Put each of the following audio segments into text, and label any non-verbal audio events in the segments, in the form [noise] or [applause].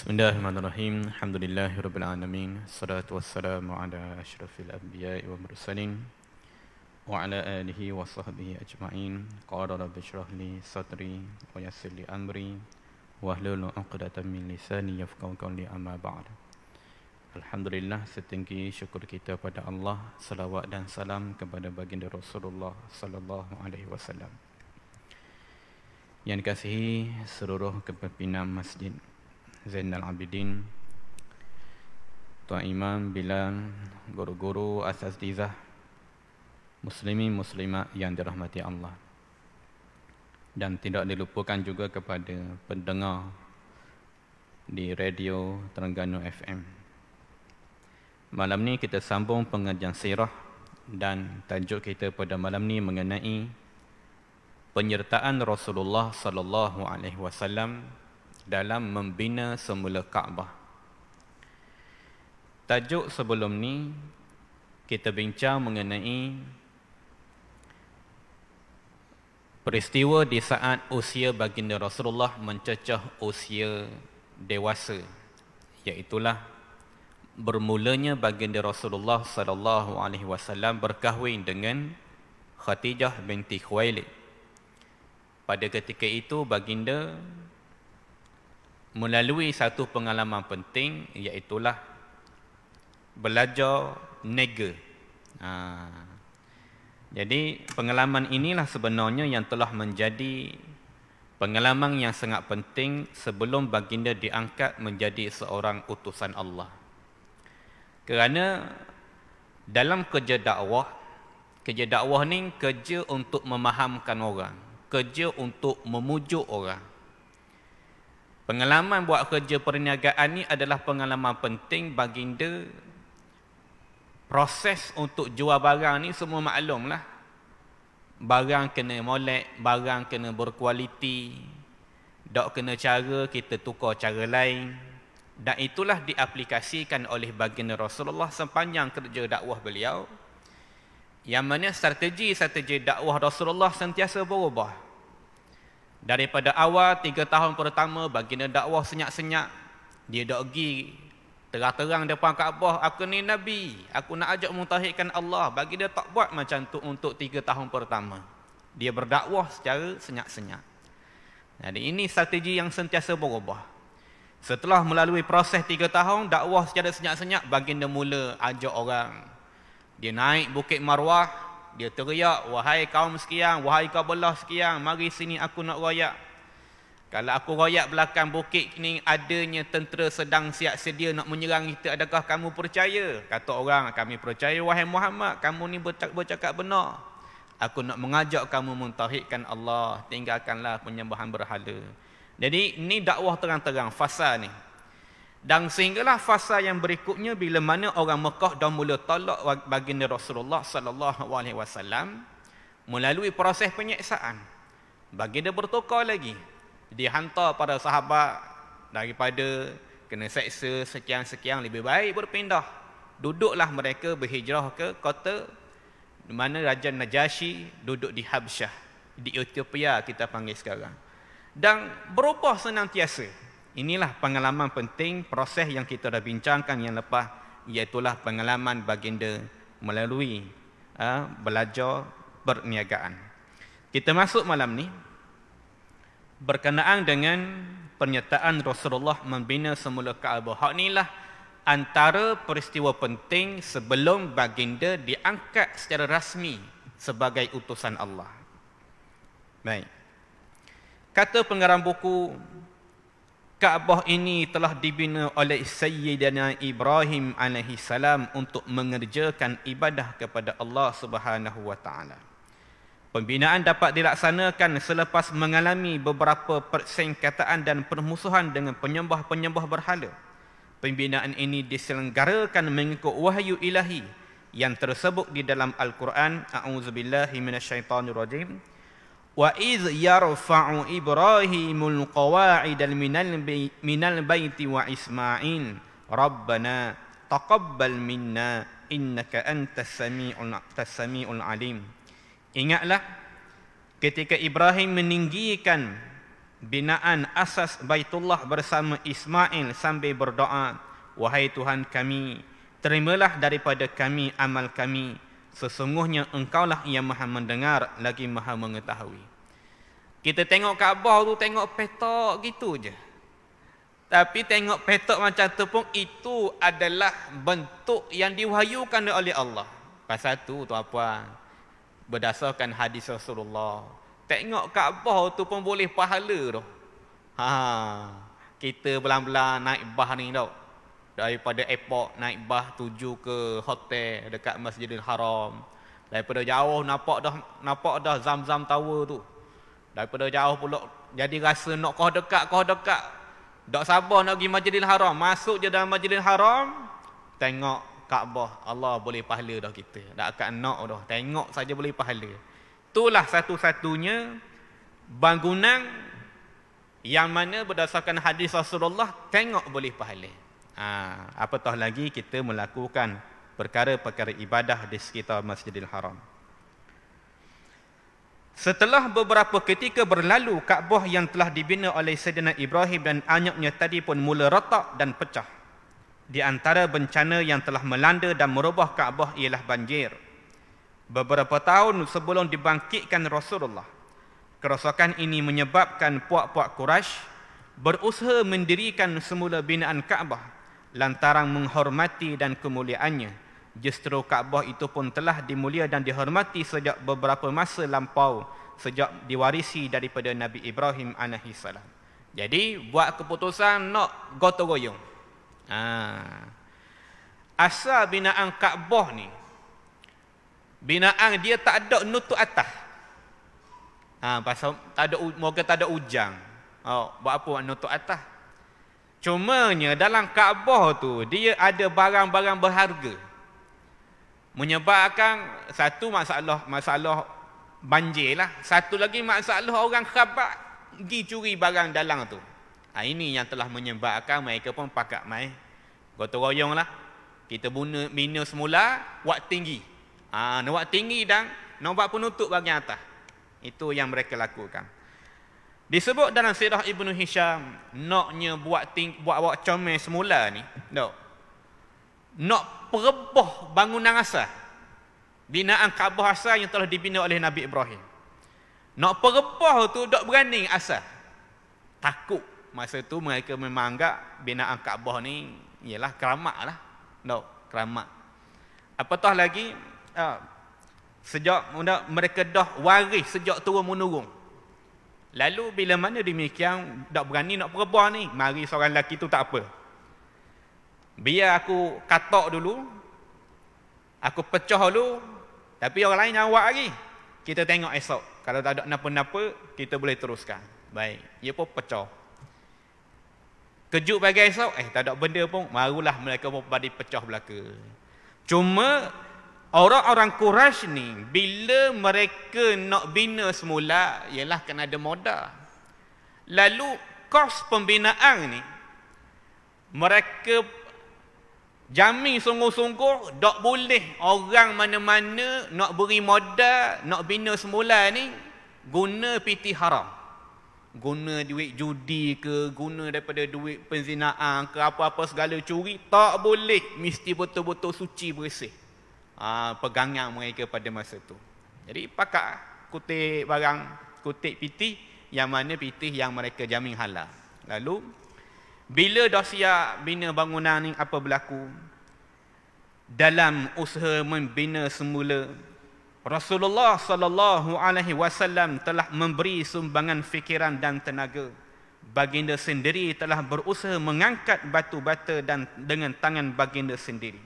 Bismillahirrahmanirrahim. Alhamdulillahirabbil alamin. Salatu wassalamu ala asyrafil anbiya'i wal mursalin wa ala alihi wa sahbihi ajma'in. Qala rabbi shrah li sadri wa yassir li amri wa hlul 'uqdatam min lisani yafqahu qawli amma ba'd. Alhamdulillah setinggi syukur kita pada Allah Salawat dan salam kepada baginda Rasulullah Sallallahu Alaihi Wasallam Yang dikasihi seluruh kepimpinan masjid Zainal Abidin Tuan Imam, Bilal, Guru-guru, asas Asasdizah Muslimin, Muslimat yang dirahmati Allah Dan tidak dilupakan juga kepada pendengar Di Radio Terengganu FM Malam ni kita sambung pengajian sirah dan tajuk kita pada malam ni mengenai penyertaan Rasulullah sallallahu alaihi wasallam dalam membina semula Kaabah. Tajuk sebelum ni kita bincang mengenai peristiwa di saat usia baginda Rasulullah mencecah usia dewasa iaitu bermulanya baginda Rasulullah sallallahu alaihi wasallam berkahwin dengan Khadijah binti Khuwailid. Pada ketika itu baginda melalui satu pengalaman penting iaitulah belajar nega. Ha. Jadi pengalaman inilah sebenarnya yang telah menjadi pengalaman yang sangat penting sebelum baginda diangkat menjadi seorang utusan Allah. Kerana dalam kerja dakwah, kerja dakwah ni kerja untuk memahamkan orang, kerja untuk memujuk orang. Pengalaman buat kerja perniagaan ni adalah pengalaman penting baginda. Proses untuk jual barang ni semua maklum lah. Barang kena molek, barang kena berkualiti. Dok kena cara, kita tukar cara lain. Dan itulah diaplikasikan oleh baginda Rasulullah sepanjang kerja dakwah beliau. Yang mana strategi-strategi dakwah Rasulullah sentiasa berubah. Daripada awal tiga tahun pertama baginda dakwah senyak-senyak. Dia dah pergi terang-terang depan Kaabah. Aku ni Nabi. Aku nak ajak mutahidkan Allah. Baginda tak buat macam tu untuk tiga tahun pertama. Dia berdakwah secara senyak-senyak. Jadi ini strategi yang sentiasa berubah. Setelah melalui proses tiga tahun, dakwah secara senyak-senyak, baginda mula ajak orang. Dia naik bukit marwah, dia teriak, wahai kaum sekian, wahai kabelah sekian, mari sini aku nak royak. Kalau aku royak belakang bukit ni adanya tentera sedang siap sedia nak menyerang kita, adakah kamu percaya? Kata orang, kami percaya wahai Muhammad, kamu ni bercakap benar. Aku nak mengajak kamu mentauhidkan Allah, tinggalkanlah penyembahan berhala. Jadi ni dakwah terang-terang fasa ni. Dan sehinggalah fasa yang berikutnya bila mana orang Mekah dah mula tolak baginda Rasulullah sallallahu alaihi wasallam melalui proses penyeksaan. Baginda bertukar lagi. Dihantar pada sahabat daripada kena seksa sekian-sekian lebih baik berpindah. Duduklah mereka berhijrah ke kota di mana Raja Najasyi duduk di Habsyah. Di Ethiopia kita panggil sekarang. Dan berubah senantiasa. Inilah pengalaman penting proses yang kita dah bincangkan yang lepas iaitulah pengalaman baginda melalui uh, belajar perniagaan. Kita masuk malam ni berkenaan dengan pernyataan Rasulullah membina semula Kaabah. Hak inilah antara peristiwa penting sebelum baginda diangkat secara rasmi sebagai utusan Allah. Baik. Kata pengarang buku Kaabah ini telah dibina oleh Sayyidina Ibrahim alaihi salam untuk mengerjakan ibadah kepada Allah Subhanahu wa taala. Pembinaan dapat dilaksanakan selepas mengalami beberapa persengketaan dan permusuhan dengan penyembah-penyembah berhala. Pembinaan ini diselenggarakan mengikut wahyu ilahi yang tersebut di dalam Al-Quran. A'udzubillahiminasyaitanirrojim wa iz yarfa'u ibrahimul qawaid minal minal baiti wa isma'il rabbana taqabbal minna innaka antas sami'un tas sami'ul alim ingatlah ketika ibrahim meninggikan binaan asas baitullah bersama ismail sambil berdoa wahai tuhan kami terimalah daripada kami amal kami Sesungguhnya engkaulah yang maha mendengar lagi maha mengetahui. Kita tengok Kaabah tu tengok petok gitu je. Tapi tengok petok macam tu pun itu adalah bentuk yang diwahyukan oleh Allah. Pasal tu tuan apa? berdasarkan hadis Rasulullah. Tengok Kaabah tu pun boleh pahala tu. Ha, kita belan-belan naik bah ni tau daripada epok naik bah tuju ke hotel dekat Masjidil Haram. Daripada jauh nampak dah nampak dah zam-zam Tower tu. Daripada jauh pula jadi rasa nak kau dekat kau dekat. Tak sabar nak pergi Masjidil Haram. Masuk je dalam Masjidil Haram tengok Kaabah Allah boleh pahala dah kita. Tak akan nak dah. Tengok saja boleh pahala. Itulah satu-satunya bangunan yang mana berdasarkan hadis Rasulullah tengok boleh pahala. Ha, apatah lagi kita melakukan perkara-perkara ibadah di sekitar Masjidil Haram. Setelah beberapa ketika berlalu, Kaabah yang telah dibina oleh Sayyidina Ibrahim dan anaknya tadi pun mula retak dan pecah. Di antara bencana yang telah melanda dan merubah Kaabah ialah banjir. Beberapa tahun sebelum dibangkitkan Rasulullah, kerosakan ini menyebabkan puak-puak Quraisy berusaha mendirikan semula binaan Kaabah lantaran menghormati dan kemuliaannya. Justru Kaabah itu pun telah dimulia dan dihormati sejak beberapa masa lampau sejak diwarisi daripada Nabi Ibrahim alaihi salam. Jadi buat keputusan nak gotong-royong. Ha. Asal binaan Kaabah ni binaan dia tak ada nutup atas. Ha pasal tak ada moga tak ada ujang. Oh, buat apa nak nutup atas? Cumanya dalam Kaabah tu dia ada barang-barang berharga. Menyebabkan satu masalah masalah banjir lah. Satu lagi masalah orang khabat pergi curi barang dalam tu. Ha, ini yang telah menyebabkan mereka pun pakat mai. Gotong royong lah. Kita bina, bina semula, wak tinggi. Ha, nak wak tinggi dan nak buat penutup bagian atas. Itu yang mereka lakukan. Disebut dalam sirah Ibnu Hisham, noknya buat ting, buat awak comel semula ni. Nok. Nak perebah bangunan asal. Binaan Kaabah asal yang telah dibina oleh Nabi Ibrahim. Nak perebah tu dok berani asal. Takut masa tu mereka memang anggap binaan Kaabah ni ialah keramat lah. Nok keramat. Apatah lagi uh, sejak mereka dah waris sejak turun menurun. Lalu bila mana demikian tak berani nak perebah ni, mari seorang lelaki tu tak apa. Biar aku katok dulu, aku pecah dulu, tapi orang lain awak lagi. Kita tengok esok. Kalau tak ada kenapa-napa, kita boleh teruskan. Baik, ia pun pecah. Kejut bagi esok, eh tak ada benda pun, marulah mereka pun pada pecah belakang. Cuma Orang-orang Quraisy ni bila mereka nak bina semula ialah kena ada modal. Lalu kos pembinaan ni mereka jamin sungguh-sungguh tak boleh orang mana-mana nak beri modal nak bina semula ni guna piti haram guna duit judi ke guna daripada duit penzinaan ke apa-apa segala curi tak boleh mesti betul-betul suci bersih Ah, pegangan mereka pada masa itu. Jadi pakat kutip barang, kutip piti yang mana piti yang mereka jamin halal. Lalu bila dah siap bina bangunan ni apa berlaku? Dalam usaha membina semula Rasulullah sallallahu alaihi wasallam telah memberi sumbangan fikiran dan tenaga. Baginda sendiri telah berusaha mengangkat batu bata dan dengan tangan baginda sendiri.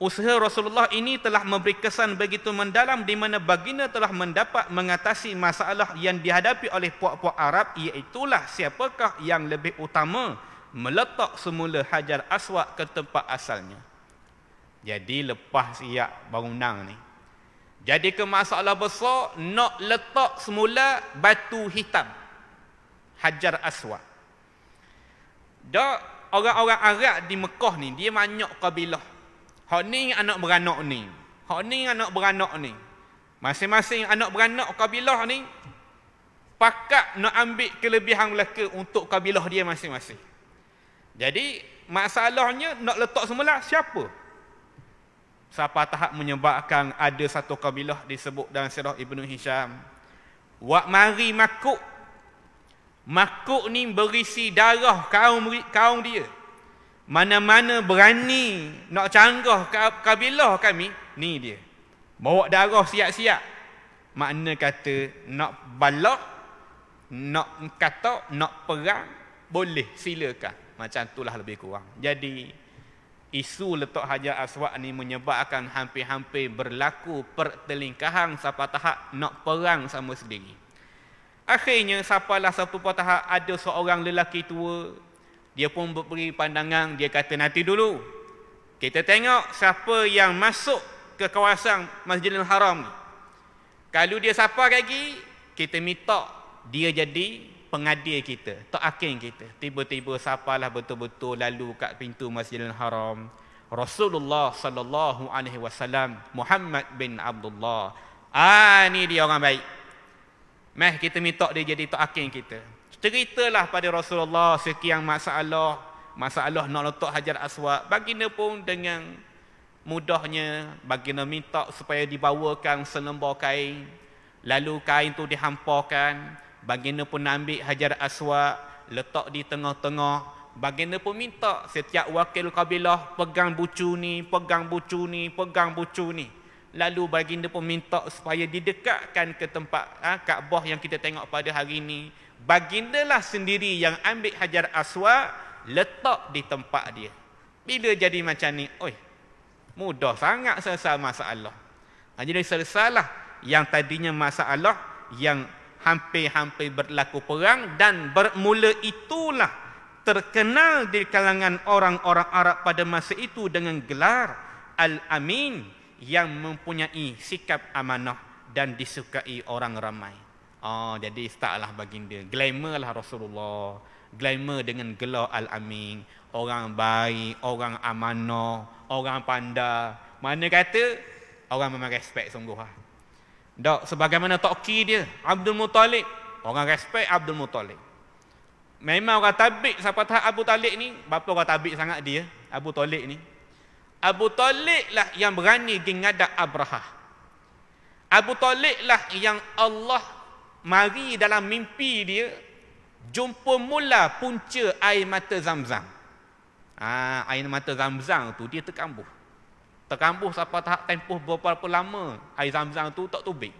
Usaha Rasulullah ini telah memberi kesan begitu mendalam di mana baginda telah mendapat mengatasi masalah yang dihadapi oleh puak-puak Arab iaitu siapakah yang lebih utama meletak semula Hajar Aswad ke tempat asalnya. Jadi lepas siap bangunan ni. Jadi ke masalah besar nak letak semula batu hitam Hajar Aswad. Dak orang-orang Arab di Mekah ni dia banyak kabilah. Hak ni anak beranak ni. Hak ni anak beranak ni. Masing-masing anak beranak kabilah ni pakat nak ambil kelebihan belaka untuk kabilah dia masing-masing. Jadi masalahnya nak letak semula siapa? Siapa tahap menyebabkan ada satu kabilah disebut dalam sirah Ibnu Hisham. Wa mari makuk. Makuk ni berisi darah kaum kaum dia mana-mana berani nak canggah kabilah kami, ni dia. Bawa darah siap-siap. Makna kata nak balak, nak kata, nak perang, boleh silakan. Macam itulah lebih kurang. Jadi isu letak hajar aswak ni menyebabkan hampir-hampir berlaku pertelingkahan siapa tahap nak perang sama sendiri. Akhirnya siapalah satu patah ada seorang lelaki tua dia pun beri pandangan, dia kata nanti dulu. Kita tengok siapa yang masuk ke kawasan Masjidil Haram. Kalau dia siapa lagi, kita minta dia jadi pengadil kita, tokakin kita. Tiba-tiba siapalah betul-betul lalu kat pintu Masjidil Haram. Rasulullah sallallahu alaihi wasallam Muhammad bin Abdullah. Ah ni dia orang baik. Meh kita minta dia jadi tokakin kita. Ceritalah pada Rasulullah sekian masalah, masalah nak letak Hajar aswak. Baginda pun dengan mudahnya baginda minta supaya dibawakan selembar kain. Lalu kain itu dihampakan. Baginda pun ambil Hajar aswak, letak di tengah-tengah. Baginda pun minta setiap wakil kabilah pegang bucu ni, pegang bucu ni, pegang bucu ni. Lalu baginda pun minta supaya didekatkan ke tempat ha, Kaabah yang kita tengok pada hari ini. Baginda lah sendiri yang ambil Hajar Aswa letak di tempat dia. Bila jadi macam ni, oi. Mudah sangat selesai masalah. Ha, jadi selesailah yang tadinya masalah yang hampir-hampir berlaku perang dan bermula itulah terkenal di kalangan orang-orang Arab pada masa itu dengan gelar Al-Amin yang mempunyai sikap amanah dan disukai orang ramai. Oh, jadi startlah baginda. Glamour lah Rasulullah. Glamour dengan gelar Al-Amin. Orang baik, orang amanah, orang pandai. Mana kata orang memang respect sungguh lah. Dok, sebagaimana toki dia, Abdul Muttalib. Orang respect Abdul Muttalib. Memang orang tabik siapa tahap Abu Talib ni. Bapa orang tabik sangat dia, Abu Talib ni. Abu Talib lah yang berani geng ngadap Abrahah. Abu Talib lah yang Allah mari dalam mimpi dia jumpa mula punca air mata zam-zam. Ha, air mata zam-zam tu dia terkambuh. Terkambuh sampai tahap tempoh beberapa lama air zam-zam tu tak tubik.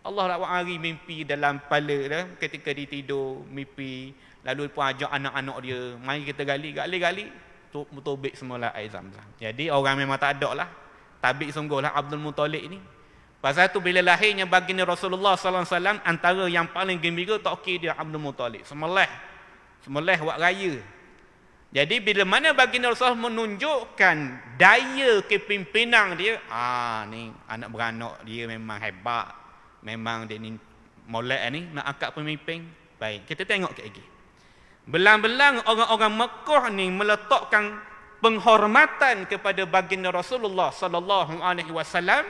Allah nak buat hari mimpi dalam kepala dia ketika dia tidur, mimpi. Lalu pun ajak anak-anak dia, mari kita gali, gali-gali. Tu, tubik semula air zam-zam. Jadi orang memang tak ada lah. Tabik sungguh lah Abdul Muttalib ni. Pasal tu bila lahirnya baginda Rasulullah sallallahu alaihi wasallam antara yang paling gembira tak okey dia Abdul Muttalib. Semelah. Semelah buat raya. Jadi bila mana baginda Rasulullah menunjukkan daya kepimpinan dia, ah ni anak beranak dia memang hebat. Memang dia ni molek ni nak angkat pemimpin. Baik, kita tengok ke lagi. Belang-belang orang-orang Mekah ni meletakkan penghormatan kepada baginda Rasulullah sallallahu alaihi wasallam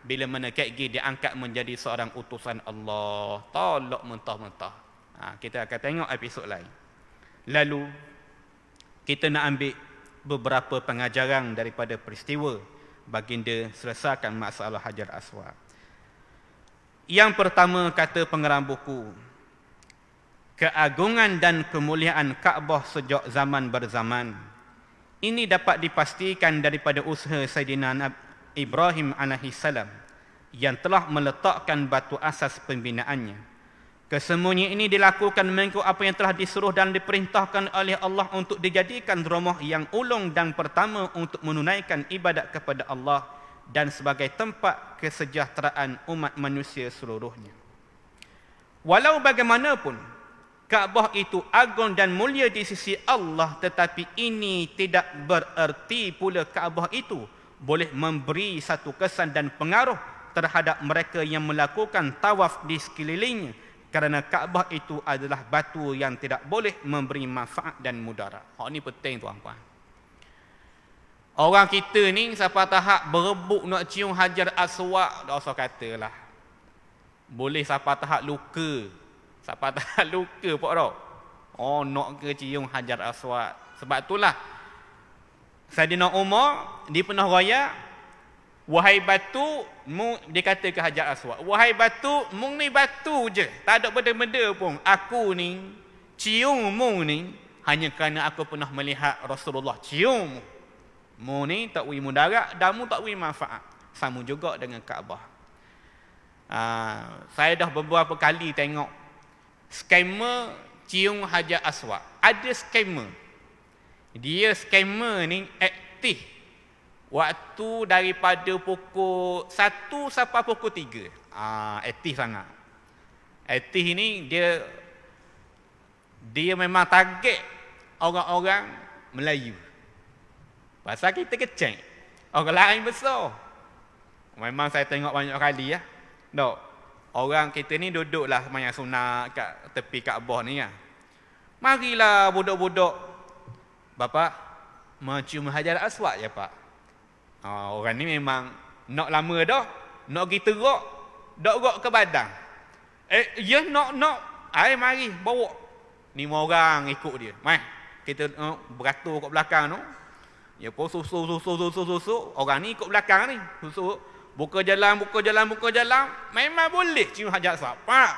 bila mana kaki diangkat menjadi seorang utusan Allah tolak mentah-mentah ha, kita akan tengok episod lain lalu kita nak ambil beberapa pengajaran daripada peristiwa baginda selesaikan masalah Hajar Aswad yang pertama kata pengarang buku keagungan dan kemuliaan Kaabah sejak zaman berzaman ini dapat dipastikan daripada usaha Sayyidina Ibrahim alaihissalam yang telah meletakkan batu asas pembinaannya. Kesemuanya ini dilakukan mengikut apa yang telah disuruh dan diperintahkan oleh Allah untuk dijadikan rumah yang ulung dan pertama untuk menunaikan ibadat kepada Allah dan sebagai tempat kesejahteraan umat manusia seluruhnya. Walau bagaimanapun, Kaabah itu agung dan mulia di sisi Allah tetapi ini tidak bererti pula Kaabah itu boleh memberi satu kesan dan pengaruh terhadap mereka yang melakukan tawaf di sekelilingnya kerana Kaabah itu adalah batu yang tidak boleh memberi manfaat dan mudarat. Hak ni penting tuan-tuan. Orang kita ni siapa tahap berebut nak cium Hajar Aswad dah usah katalah. Boleh siapa tahap luka. Siapa [laughs] tahap luka pak Oh nak ke cium Hajar Aswad. Sebab itulah Saidina Umar di penuh raya wahai batu mu, dia kata ke Hajar Aswad wahai batu mu ni batu je tak ada benda-benda pun aku ni cium mu ni hanya kerana aku pernah melihat Rasulullah cium mu mu ni tak wui mudarat dan mu tak wui manfaat sama juga dengan Kaabah uh, saya dah beberapa kali tengok skema cium Hajar Aswad ada skema dia scammer ni aktif waktu daripada pokok 1 sampai pokok 3 ah aktif sangat aktif ni dia dia memang target orang-orang Melayu pasal kita kecil orang lain besar memang saya tengok banyak kali ya no orang kita ni duduklah semayang sunat kat tepi Kaabah ni ya. Marilah budak-budak Bapak mencium Hajar Aswad ya Pak. Oh, orang ni memang nak lama dah, nak pergi teruk, dok gok ke badang. Eh, ya nak nak, ai mari bawa ni orang ikut dia. Mai, kita uh, beratur kat belakang tu. Ya pun susu susu susu susu orang ni ikut belakang ni. Susu buka jalan buka jalan buka jalan memang boleh cium Hajar Aswad. Pak,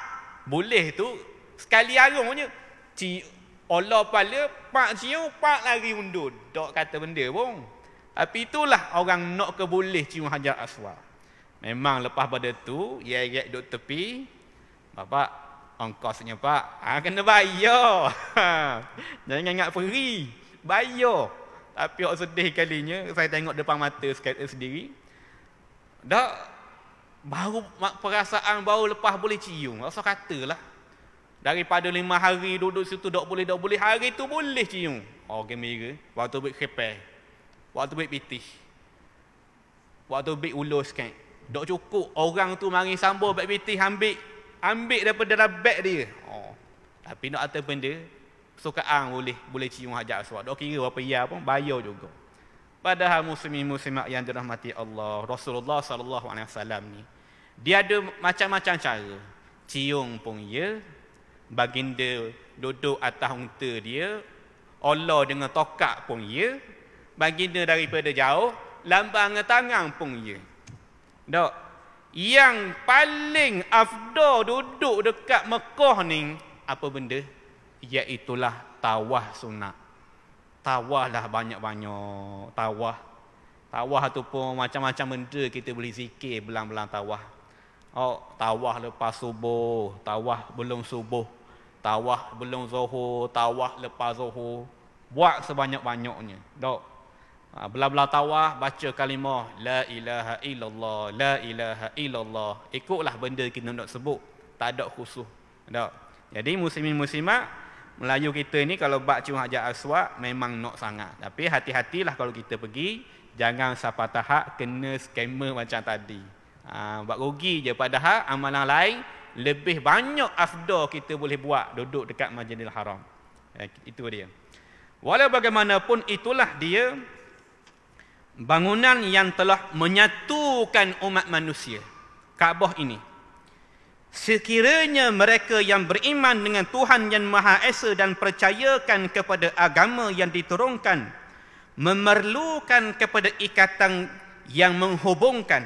boleh tu sekali arung je. Cium Allah pala pak cium pak lari undur. Tak kata benda pun. Tapi itulah orang nak keboleh cium Hajar Aswad. Memang lepas pada tu, ya ya duduk tepi. Bapak, ongkosnya pak. Ha, kena bayar. Ha. Jangan ingat peri. Bayar. Tapi orang sedih kalinya, saya tengok depan mata sendiri. Dah, baru perasaan baru lepas boleh cium. Rasa katalah daripada lima hari duduk situ tak boleh tak boleh hari tu boleh cium oh gembira waktu buat kepeh waktu buat pitih waktu buat ulos kan tak cukup orang tu mari sambo buat pitih ambil ambil daripada dalam beg dia oh tapi nak atas benda sukaan boleh boleh cium hajat aswad tak kira apa ya pun bayar juga padahal muslimin muslimat yang dirahmati Allah Rasulullah sallallahu alaihi wasallam ni dia ada macam-macam cara cium pun ya baginda duduk atas unta dia ola dengan tokak pun ya baginda daripada jauh lambang tangan pun ya dok yang paling afdol duduk dekat Mekah ni apa benda iaitulah tawah sunat tawah lah banyak-banyak tawah tawah tu pun macam-macam benda kita boleh zikir belang-belang tawah Oh, tawah lepas subuh, tawah belum subuh, tawah belum zuhur, tawah lepas zuhur, buat sebanyak-banyaknya. Dok. Ha, Bela-bela tawah, baca kalimah La ilaha illallah, la ilaha illallah Ikutlah benda kita nak sebut Tak ada khusus tak. Jadi muslimin-muslimat Melayu kita ni kalau baca hajat aswak Memang nak sangat Tapi hati-hatilah kalau kita pergi Jangan sampai tahap kena skamer macam tadi ha, Buat rugi je padahal amalan lain lebih banyak afdal kita boleh buat duduk dekat Masjidil Haram. Ya, itu dia. Walau bagaimanapun itulah dia bangunan yang telah menyatukan umat manusia. Kaabah ini. Sekiranya mereka yang beriman dengan Tuhan yang Maha Esa dan percayakan kepada agama yang diturunkan memerlukan kepada ikatan yang menghubungkan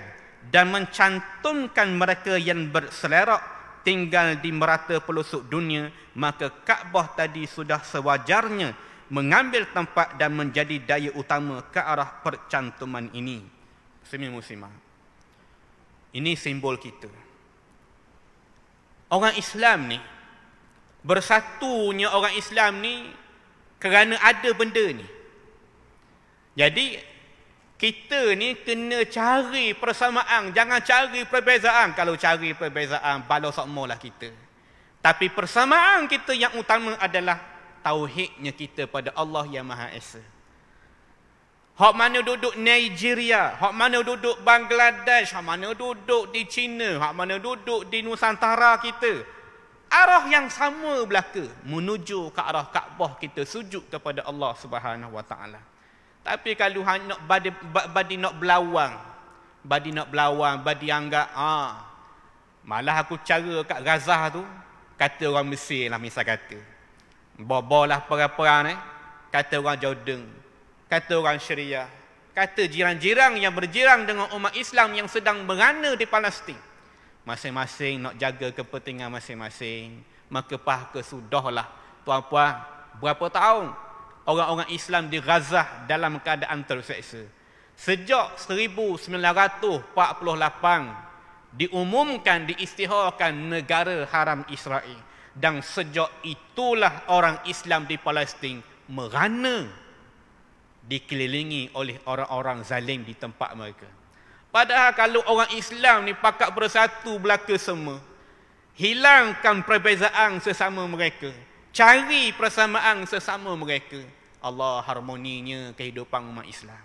dan mencantumkan mereka yang berselerak tinggal di merata pelosok dunia maka Kaabah tadi sudah sewajarnya mengambil tempat dan menjadi daya utama ke arah percantuman ini muslimin muslimah ini simbol kita orang Islam ni bersatunya orang Islam ni kerana ada benda ni jadi kita ni kena cari persamaan jangan cari perbezaan kalau cari perbezaan balas semua lah kita tapi persamaan kita yang utama adalah tauhidnya kita pada Allah yang Maha Esa Hak mana duduk Nigeria hak mana duduk Bangladesh hak mana duduk di China hak mana duduk di Nusantara kita arah yang sama belaka menuju ke arah Kaabah kita sujud kepada Allah Subhanahu Wa Taala tapi kalau hanya nak badi, badi nak belawang, badi nak belawang, badi anggap ah ha. malah aku cara kat Gazah tu, kata orang Mesir lah misal kata. Bobolah perang-perang eh, kata orang Jordan, kata orang Syria, kata jiran-jiran yang berjiran dengan umat Islam yang sedang merana di Palestin. Masing-masing nak jaga kepentingan masing-masing, maka pah kesudahlah tuan-puan berapa tahun orang-orang Islam di Gaza dalam keadaan terseksa. Sejak 1948 diumumkan diistiharkan negara haram Israel dan sejak itulah orang Islam di Palestin merana dikelilingi oleh orang-orang zalim di tempat mereka. Padahal kalau orang Islam ni pakat bersatu belaka semua, hilangkan perbezaan sesama mereka, cari persamaan sesama mereka, Allah harmoninya kehidupan umat Islam.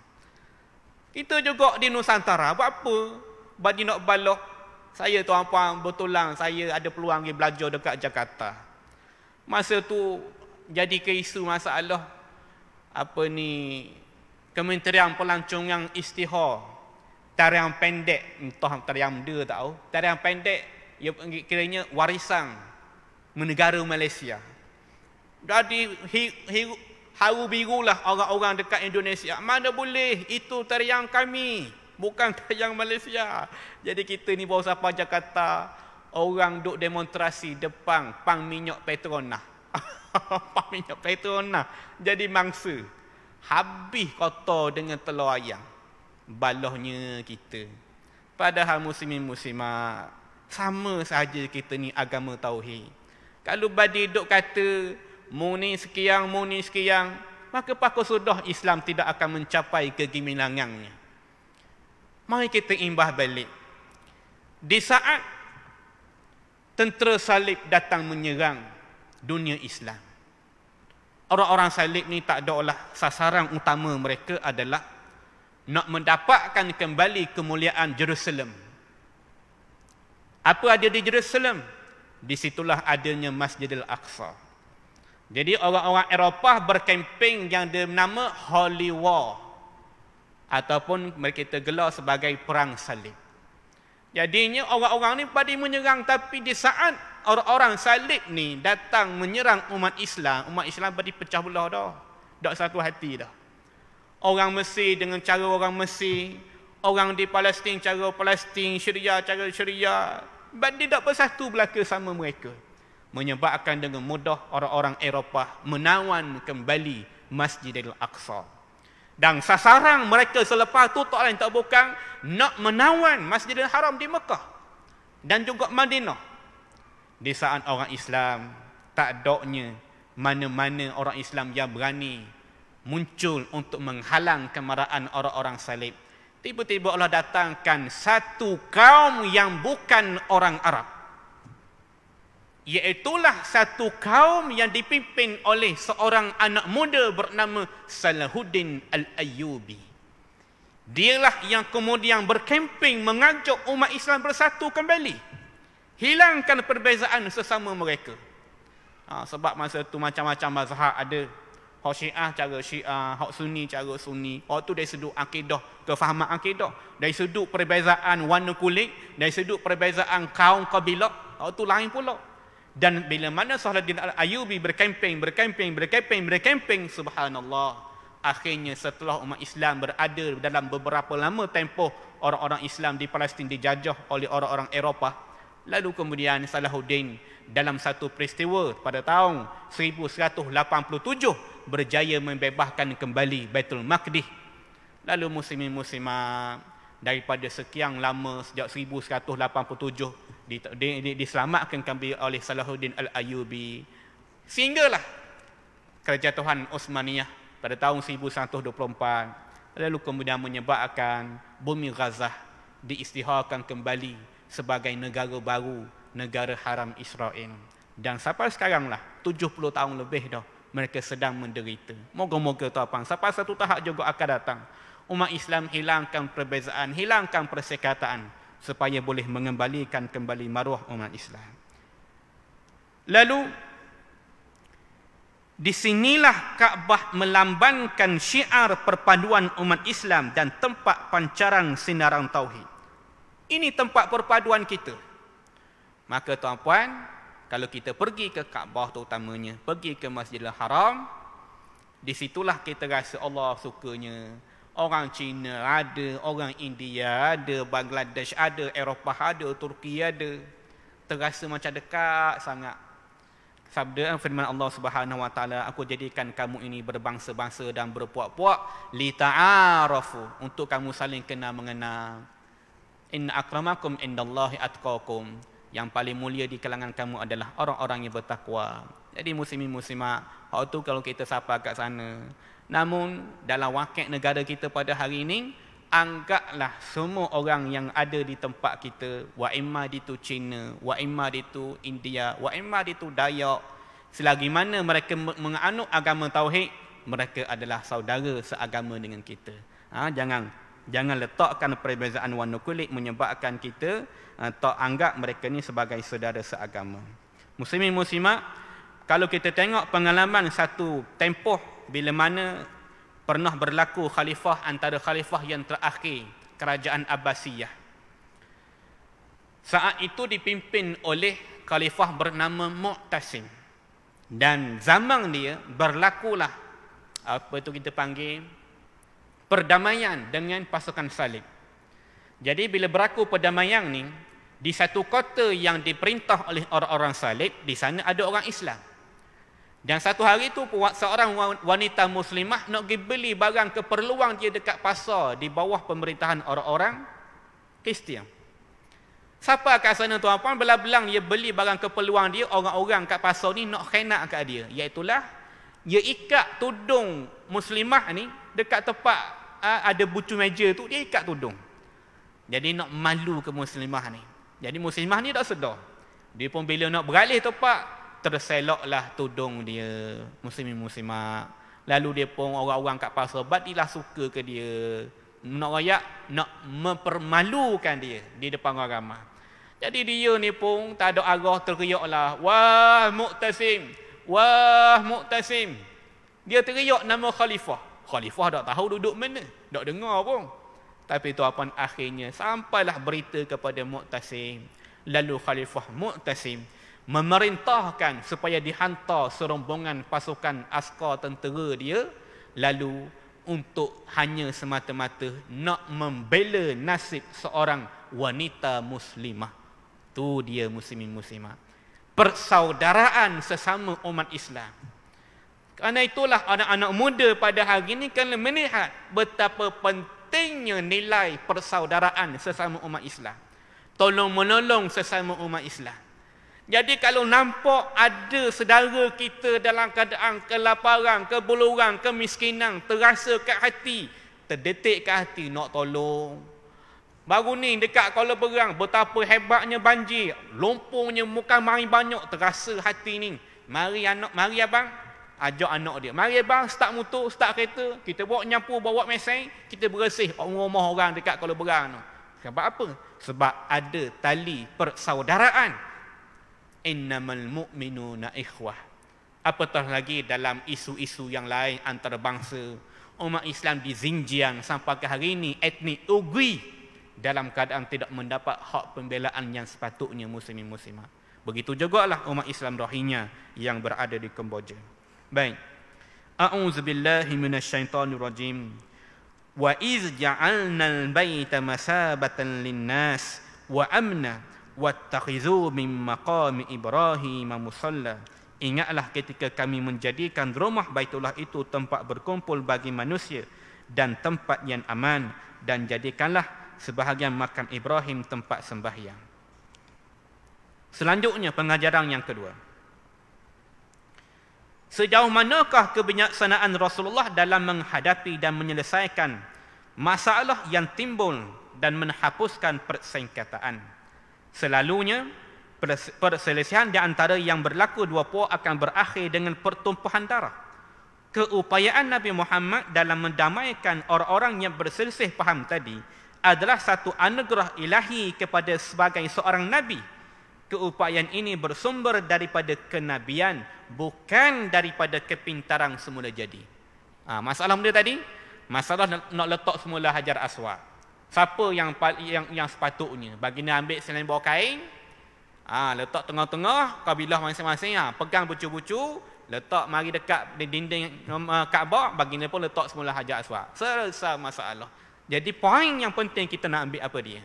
Itu juga di Nusantara, buat apa? Bagi nak balok, saya tuan puan betulan saya ada peluang pergi belajar dekat Jakarta. Masa tu jadi ke isu masalah apa ni Kementerian Pelancongan Istihar tarian pendek entah tarian dia tak tahu tarian pendek ia kiranya warisan negara Malaysia jadi haru birulah orang-orang dekat Indonesia. Mana boleh itu tayang kami, bukan [laughs] tayang Malaysia. Jadi kita ni bawa sampai Jakarta, orang duk demonstrasi depan pang minyak Petrona, [laughs] pang minyak Petrona jadi mangsa. Habis kotor dengan telur ayam. balohnya kita. Padahal muslimin muslimat sama sahaja kita ni agama tauhid. Kalau badi duk kata muni sekian, muni sekian, maka pakai sudah Islam tidak akan mencapai kegemilangannya. Mari kita imbah balik. Di saat tentera salib datang menyerang dunia Islam. Orang-orang salib ni tak ada olah sasaran utama mereka adalah nak mendapatkan kembali kemuliaan Jerusalem. Apa ada di Jerusalem? Di situlah adanya Masjidil Aqsa. Jadi orang-orang Eropah berkempen yang bernama Holy War ataupun mereka kita gelar sebagai perang salib. Jadinya orang-orang ni pada menyerang tapi di saat orang-orang salib ni datang menyerang umat Islam, umat Islam pada pecah belah dah. Tak satu hati dah. Orang Mesir dengan cara orang Mesir, orang di Palestin cara Palestin, Syria cara Syria, badi tak bersatu belaka sama mereka menyebabkan dengan mudah orang-orang Eropah menawan kembali Masjidil Aqsa. Dan sasaran mereka selepas itu tak lain tak bukan nak menawan Masjidil Haram di Mekah dan juga Madinah. Di saat orang Islam tak doknya mana-mana orang Islam yang berani muncul untuk menghalang kemarahan orang-orang salib. Tiba-tiba Allah datangkan satu kaum yang bukan orang Arab. Iaitulah satu kaum yang dipimpin oleh seorang anak muda bernama Salahuddin al ayubi Dialah yang kemudian berkemping mengajak umat Islam bersatu kembali. Hilangkan perbezaan sesama mereka. Ha, sebab masa itu macam-macam mazhab ada. Hak syiah cara syiah, hak sunni cara sunni. Hak tu dari sudut akidah, kefahaman akidah. Dari sudut perbezaan warna kulit, dari sudut perbezaan kaum kabilah. Hak tu lain pula. Dan bila mana Salahuddin Al-Ayubi berkempen, berkempen, berkempen, berkempen, subhanallah. Akhirnya setelah umat Islam berada dalam beberapa lama tempoh orang-orang Islam di Palestin dijajah oleh orang-orang Eropah. Lalu kemudian Salahuddin dalam satu peristiwa pada tahun 1187 berjaya membebaskan kembali Baitul Maqdis. Lalu musim muslimat daripada sekian lama sejak 1187 diselamatkan kami oleh Salahuddin Al-Ayubi sehinggalah kerajaan Osmaniyah pada tahun 1124 lalu kemudian menyebabkan bumi Gaza diistiharkan kembali sebagai negara baru negara haram Israel dan sampai sekaranglah 70 tahun lebih dah mereka sedang menderita moga-moga tuan-tuan sampai satu tahap juga akan datang umat Islam hilangkan perbezaan hilangkan persekataan supaya boleh mengembalikan kembali maruah umat Islam. Lalu di sinilah Kaabah melambangkan syiar perpaduan umat Islam dan tempat pancaran sinaran tauhid. Ini tempat perpaduan kita. Maka tuan-puan, kalau kita pergi ke Kaabah terutamanya, pergi ke Masjidil Haram, di situlah kita rasa Allah sukanya, orang Cina ada, orang India ada, Bangladesh ada, Eropah ada, Turki ada. Terasa macam dekat sangat. Sabda firman Allah Subhanahu wa taala, aku jadikan kamu ini berbangsa-bangsa dan berpuak-puak li ta'arafu, untuk kamu saling kenal mengenal. In akramakum indallahi atqakum. Yang paling mulia di kalangan kamu adalah orang-orang yang bertakwa. Jadi muslimin muslimat, ah, hak tu kalau kita sapa kat sana. Namun dalam wakil negara kita pada hari ini, anggaplah semua orang yang ada di tempat kita, wa imma ditu China, wa imma ditu India, wa imma ditu Dayak, selagi mana mereka menganut agama tauhid, mereka adalah saudara seagama dengan kita. Ha, jangan jangan letakkan perbezaan warna kulit menyebabkan kita ha, tak anggap mereka ni sebagai saudara seagama. Muslimin muslimat, ah, kalau kita tengok pengalaman satu tempoh bila mana pernah berlaku khalifah antara khalifah yang terakhir kerajaan Abbasiyah. Saat itu dipimpin oleh khalifah bernama Mu'tasim. Dan zaman dia berlakulah apa itu kita panggil perdamaian dengan pasukan salib. Jadi bila berlaku perdamaian ni di satu kota yang diperintah oleh orang-orang salib di sana ada orang Islam. Dan satu hari itu seorang wanita muslimah nak pergi beli barang keperluan dia dekat pasar di bawah pemerintahan orang-orang Kristian. Siapa kat sana tuan puan belah-belang dia beli barang keperluan dia orang-orang kat pasar ni nak khainat kat dia. Iaitulah dia ikat tudung muslimah ni dekat tempat ah, ada bucu meja tu dia ikat tudung. Jadi nak malu ke muslimah ni. Jadi muslimah ni tak sedar. Dia pun bila nak beralih tempat terseloklah tudung dia muslimin muslimat lalu dia pun orang-orang kat pasar badilah suka ke dia nak raya nak mempermalukan dia di depan orang ramai jadi dia ni pun tak ada arah teriaklah wah muktasim wah muktasim dia teriak nama khalifah khalifah tak tahu duduk mana tak dengar pun tapi tu apa akhirnya sampailah berita kepada muktasim lalu khalifah muktasim memerintahkan supaya dihantar serombongan pasukan askar tentera dia lalu untuk hanya semata-mata nak membela nasib seorang wanita muslimah tu dia muslimin muslimah persaudaraan sesama umat Islam kerana itulah anak-anak muda pada hari ini kena melihat betapa pentingnya nilai persaudaraan sesama umat Islam tolong menolong sesama umat Islam jadi kalau nampak ada saudara kita dalam keadaan kelaparan, kebuluran, kemiskinan, terasa kat hati, terdetik kat hati nak tolong. Baru ni dekat Kuala Berang, betapa hebatnya banjir, lumpurnya muka main banyak, terasa hati ni. Mari anak, mari abang, ajak anak dia. Mari abang, start motor, start kereta, kita bawa nyapu, bawa mesin, kita beresih. rumah-rumah orang dekat Kuala Berang tu. Sebab apa? Sebab ada tali persaudaraan innamal mu'minuna ikhwah apatah lagi dalam isu-isu yang lain antarabangsa umat Islam di Xinjiang sampai ke hari ini etnik Ugui dalam keadaan tidak mendapat hak pembelaan yang sepatutnya muslimin muslimah begitu juga lah umat Islam rohinya yang berada di Kemboja baik a'udzubillahi minasyaitonirrajim wa iz ja'alnal baita masabatan linnas wa amna wattakhizu mim maqami ibrahim musalla ingatlah ketika kami menjadikan rumah baitullah itu tempat berkumpul bagi manusia dan tempat yang aman dan jadikanlah sebahagian makam ibrahim tempat sembahyang selanjutnya pengajaran yang kedua sejauh manakah kebijaksanaan rasulullah dalam menghadapi dan menyelesaikan masalah yang timbul dan menghapuskan persengketaan Selalunya, perselisihan di antara yang berlaku dua puak akan berakhir dengan pertumpahan darah. Keupayaan Nabi Muhammad dalam mendamaikan orang-orang yang berselisih faham tadi adalah satu anugerah ilahi kepada sebagai seorang Nabi. Keupayaan ini bersumber daripada kenabian, bukan daripada kepintaran semula jadi. Ha, masalah benda tadi, masalah nak letak semula Hajar Aswad siapa yang yang yang sepatutnya baginda ambil selain bawah kain ha, letak tengah-tengah kabilah masing-masing ha, pegang bucu-bucu letak mari dekat dinding um, uh, Kaabah baginda pun letak semula hajar aswad selesai masalah jadi poin yang penting kita nak ambil apa dia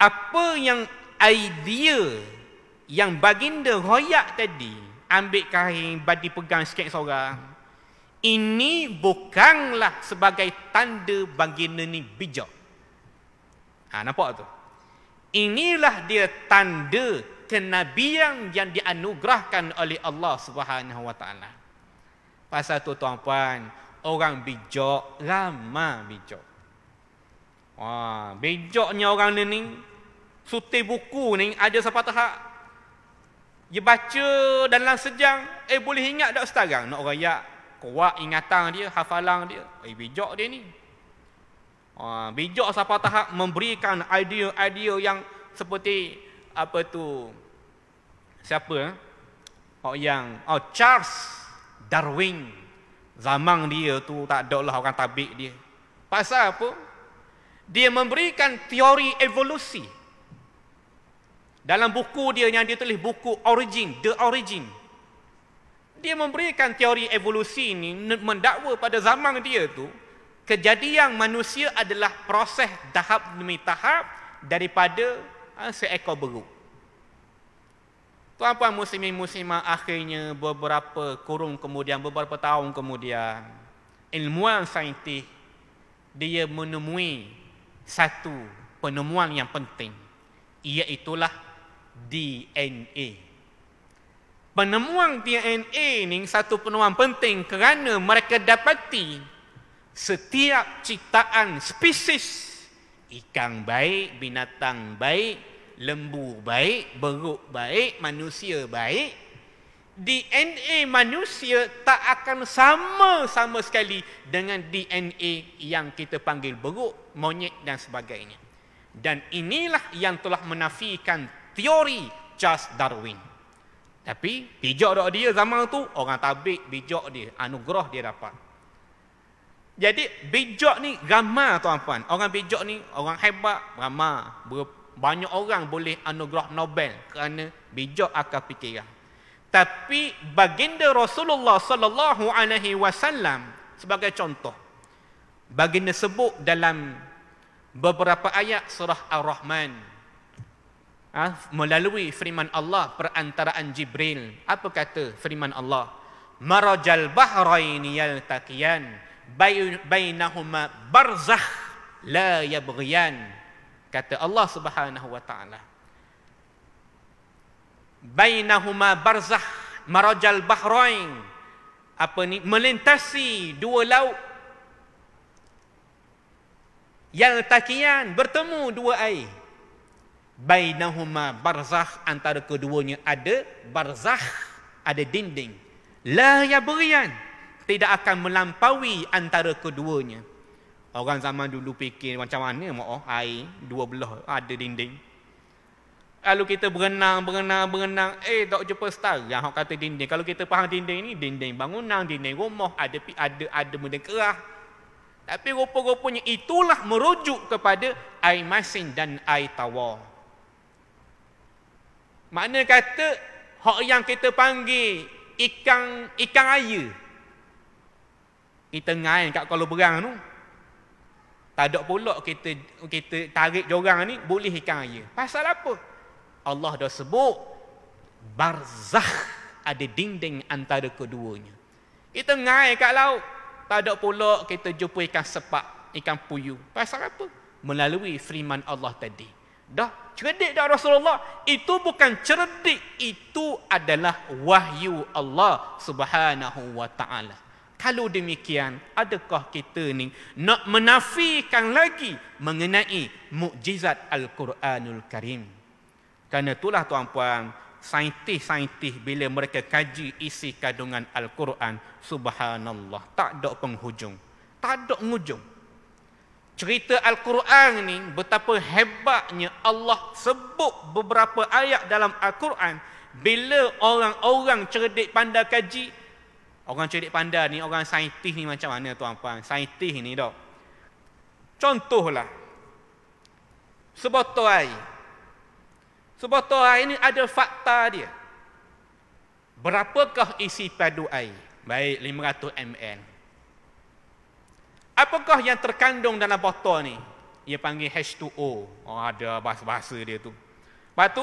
apa yang idea yang baginda royak tadi ambil kain bagi pegang sikit seorang ini bukanlah sebagai tanda baginda ni bijak. Ha, nampak tu? Inilah dia tanda kenabian yang dianugerahkan oleh Allah Subhanahu Wa Taala. Pasal tu tuan puan, orang bijak ramai bijak. Wah, bijaknya orang ni ni sutih buku ni ada siapa tahap dia baca dalam sejam eh boleh ingat tak sekarang nak rayak kuat ingatan dia, hafalan dia. Eh, bijak dia ni. Ha, bijak siapa tahap memberikan idea-idea yang seperti apa tu siapa eh? oh yang oh Charles Darwin zaman dia tu tak ada lah orang tabik dia pasal apa dia memberikan teori evolusi dalam buku dia yang dia tulis buku origin the origin dia memberikan teori evolusi ini mendakwa pada zaman dia tu kejadian manusia adalah proses tahap demi tahap daripada ha, seekor beruk. Tuan-puan muslimin muslimah akhirnya beberapa kurun kemudian, beberapa tahun kemudian, ilmuwan saintis dia menemui satu penemuan yang penting iaitulah DNA. DNA penemuan DNA ni satu penemuan penting kerana mereka dapati setiap ciptaan spesies ikan baik, binatang baik, lembu baik, beruk baik, manusia baik DNA manusia tak akan sama sama sekali dengan DNA yang kita panggil beruk, monyet dan sebagainya. Dan inilah yang telah menafikan teori Charles Darwin. Tapi bijak doa dia zaman tu orang tabik bijak dia anugerah dia dapat. Jadi bijak ni gama tuan-tuan. Orang bijak ni orang hebat gama banyak orang boleh anugerah Nobel kerana bijak akal fikiran. Tapi baginda Rasulullah sallallahu alaihi wasallam sebagai contoh baginda sebut dalam beberapa ayat surah Ar-Rahman ha, melalui firman Allah perantaraan Jibril. Apa kata firman Allah? Marajal bahraini yaltaqiyan bainahuma barzakh la yabghiyan. Kata Allah Subhanahu wa taala. Bainahuma barzakh marajal bahrain. Apa ni? Melintasi dua laut. Yaltaqiyan bertemu dua air bainahuma barzakh antara keduanya ada barzakh ada dinding la yabrian tidak akan melampaui antara keduanya orang zaman dulu fikir macam mana mak oh air dua belah ada dinding kalau kita berenang berenang berenang eh tak jumpa star yang kata dinding kalau kita faham dinding ni dinding bangunan dinding rumah ada ada ada benda kerah tapi rupa-rupanya itulah merujuk kepada ai masin dan ai tawar mana kata hak yang kita panggil ikan ikan air. Kita ngain kat kalau berang tu. Tak ada pula kita kita tarik jorang ni boleh ikan air. Pasal apa? Allah dah sebut barzakh ada dinding antara keduanya. Kita ngai kat laut, tak ada pula kita jumpa ikan sepak, ikan puyuh. Pasal apa? Melalui firman Allah tadi. Dah cerdik dah Rasulullah. Itu bukan cerdik, itu adalah wahyu Allah Subhanahu wa taala. Kalau demikian, adakah kita ni nak menafikan lagi mengenai mukjizat Al-Quranul Karim? Karena itulah tuan-puan, saintis-saintis bila mereka kaji isi kandungan Al-Quran, subhanallah, tak ada penghujung. Tak ada penghujung cerita Al-Quran ni betapa hebatnya Allah sebut beberapa ayat dalam Al-Quran bila orang-orang cerdik pandai kaji orang cerdik pandai ni orang saintis ni macam mana tuan-tuan saintis ni dok contohlah sebotol air sebotol air ni ada fakta dia berapakah isi padu air baik 500 ml Apakah yang terkandung dalam botol ni? Ia panggil H2O. Oh, ada bahasa-bahasa dia tu. Lepas tu,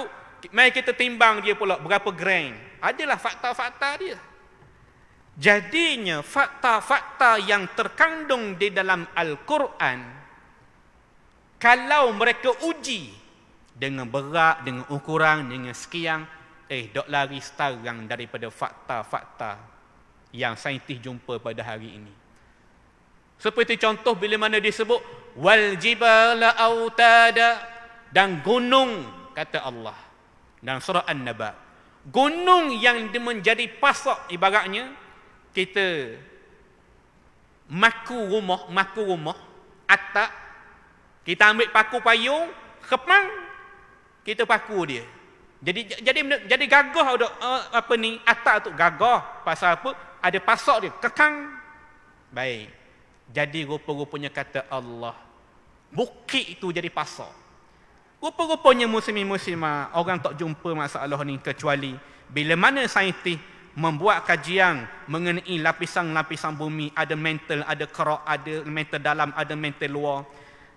mari kita timbang dia pula berapa gram. Adalah fakta-fakta dia. Jadinya fakta-fakta yang terkandung di dalam Al-Quran kalau mereka uji dengan berat, dengan ukuran, dengan sekian, eh dok lari sekarang daripada fakta-fakta yang saintis jumpa pada hari ini. Seperti contoh bila mana disebut wal jibala autada dan gunung kata Allah dalam surah An-Naba. Gunung yang menjadi pasok ibaratnya kita maku rumah, maku rumah atap kita ambil paku payung, kepang kita paku dia. Jadi jadi jadi gagah uh, apa ni atap tu gagah pasal apa? Ada pasok dia, kekang. Baik jadi rupa-rupanya kata Allah bukit itu jadi pasar rupa-rupanya muslim-muslimah orang tak jumpa masalah ni kecuali bila mana saintis membuat kajian mengenai lapisan-lapisan bumi ada mental, ada kerak, ada mental dalam, ada mental luar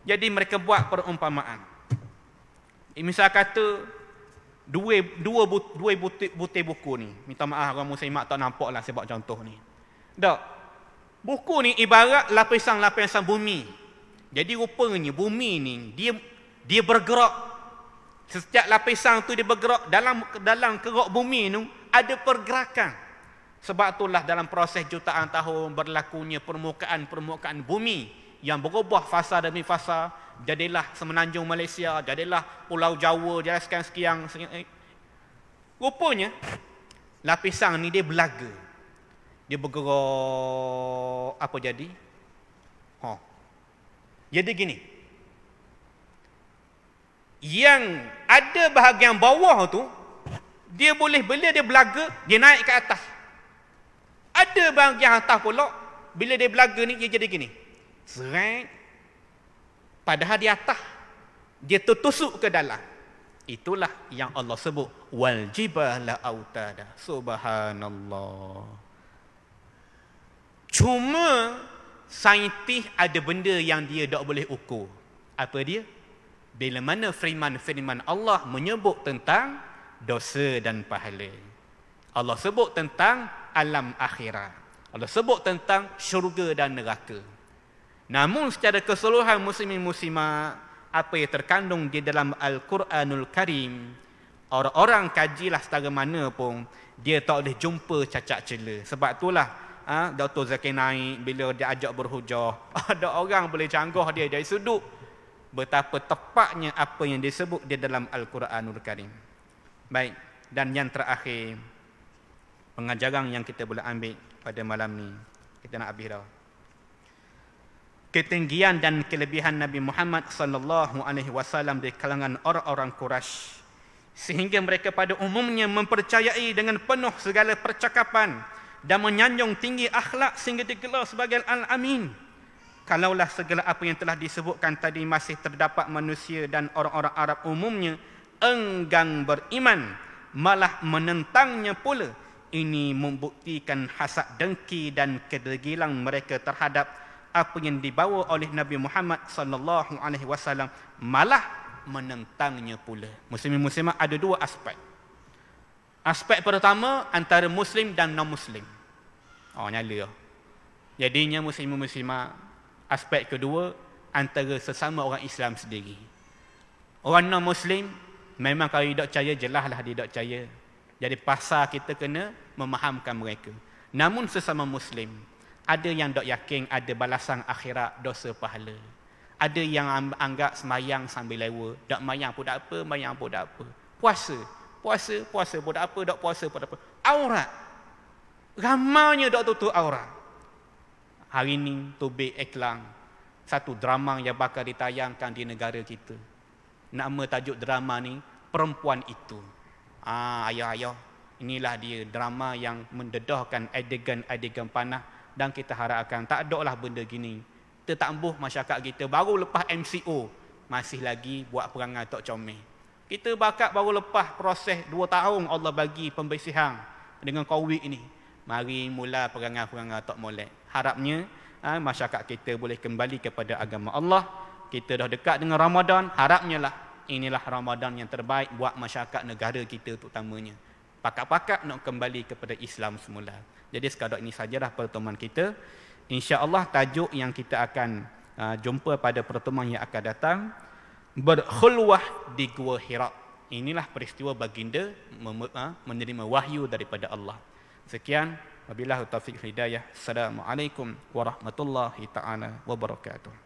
jadi mereka buat perumpamaan eh, misal kata dua dua butir, butir buku ni minta maaf orang muslimat tak nampak lah sebab contoh ni tak, Buku ni ibarat lapisan-lapisan bumi. Jadi rupanya bumi ni dia dia bergerak. Setiap lapisan tu dia bergerak dalam dalam kerak bumi ni ada pergerakan. Sebab itulah dalam proses jutaan tahun berlakunya permukaan-permukaan bumi yang berubah fasa demi fasa jadilah semenanjung Malaysia, jadilah pulau Jawa, jelaskan sekian, sekian. Rupanya lapisan ni dia belaga dia bergerak apa jadi ha jadi gini yang ada bahagian bawah tu dia boleh beli dia belaga dia naik ke atas ada bahagian atas pula bila dia belaga ni dia jadi gini sereng padahal di atas dia tertusuk ke dalam itulah yang Allah sebut wal jibala autada subhanallah Cuma saintis ada benda yang dia tak boleh ukur. Apa dia? Bila mana firman-firman Allah menyebut tentang dosa dan pahala. Allah sebut tentang alam akhirat. Allah sebut tentang syurga dan neraka. Namun secara keseluruhan muslimin muslimat apa yang terkandung di dalam Al-Quranul Karim orang-orang kajilah setara mana pun dia tak boleh jumpa cacat celah. Sebab itulah ha? Dr. Zakir naik bila dia ajak berhujah [laughs] ada orang boleh canggah dia dari sudut betapa tepatnya apa yang disebut dia dalam Al-Quranul Karim baik dan yang terakhir pengajaran yang kita boleh ambil pada malam ni kita nak habis dah ketinggian dan kelebihan Nabi Muhammad sallallahu alaihi wasallam di kalangan orang-orang Quraisy sehingga mereka pada umumnya mempercayai dengan penuh segala percakapan dan menyanjung tinggi akhlak sehingga digelar sebagai al-amin kalaulah segala apa yang telah disebutkan tadi masih terdapat manusia dan orang-orang Arab umumnya enggan beriman malah menentangnya pula ini membuktikan hasad dengki dan kedegilan mereka terhadap apa yang dibawa oleh Nabi Muhammad sallallahu alaihi wasallam malah menentangnya pula muslimin muslimat ada dua aspek aspek pertama antara muslim dan non muslim Oh, nyala. Jadinya muslim-muslimah, aspek kedua, antara sesama orang Islam sendiri. Orang non-muslim, memang kalau tidak percaya, jelahlah dia tidak percaya. Jadi pasal kita kena memahamkan mereka. Namun sesama muslim, ada yang tak yakin ada balasan akhirat dosa pahala. Ada yang anggap semayang sambil lewa. Tak mayang pun tak apa, mayang pun tak apa. Puasa. Puasa, puasa pun tak apa, tak puasa pun tak apa. Aurat. Ramanya dok tutup aura. Hari ini tubik iklan satu drama yang bakal ditayangkan di negara kita. Nama tajuk drama ni Perempuan Itu. Ah ayo ayo. Inilah dia drama yang mendedahkan adegan-adegan panah dan kita harapkan tak ada lah benda gini. Tertambuh masyarakat kita baru lepas MCO masih lagi buat perangai tok comel. Kita bakat baru lepas proses 2 tahun Allah bagi pembersihan dengan COVID ini mari mula perangai-perangai tak boleh. harapnya ha, masyarakat kita boleh kembali kepada agama Allah kita dah dekat dengan Ramadan harapnya lah inilah Ramadan yang terbaik buat masyarakat negara kita terutamanya pakat-pakat nak kembali kepada Islam semula jadi sekadar ini sajalah pertemuan kita insya-Allah tajuk yang kita akan uh, jumpa pada pertemuan yang akan datang berkhulwah di gua Hira inilah peristiwa baginda ah, menerima wahyu daripada Allah Sekian wabillahi taufik hidayah. Assalamualaikum warahmatullahi taala wabarakatuh.